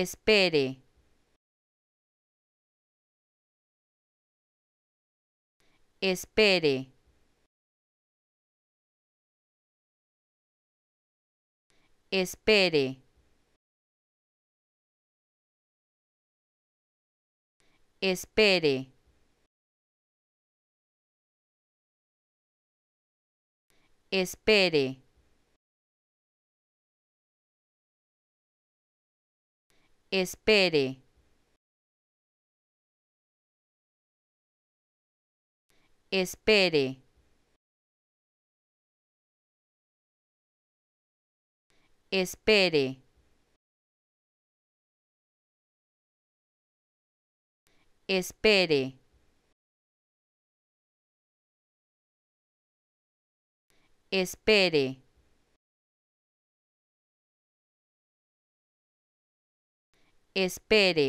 Espere. Espere. Espere. Espere. Espere. Espere. Espere. Espere. Espere. Espere. espere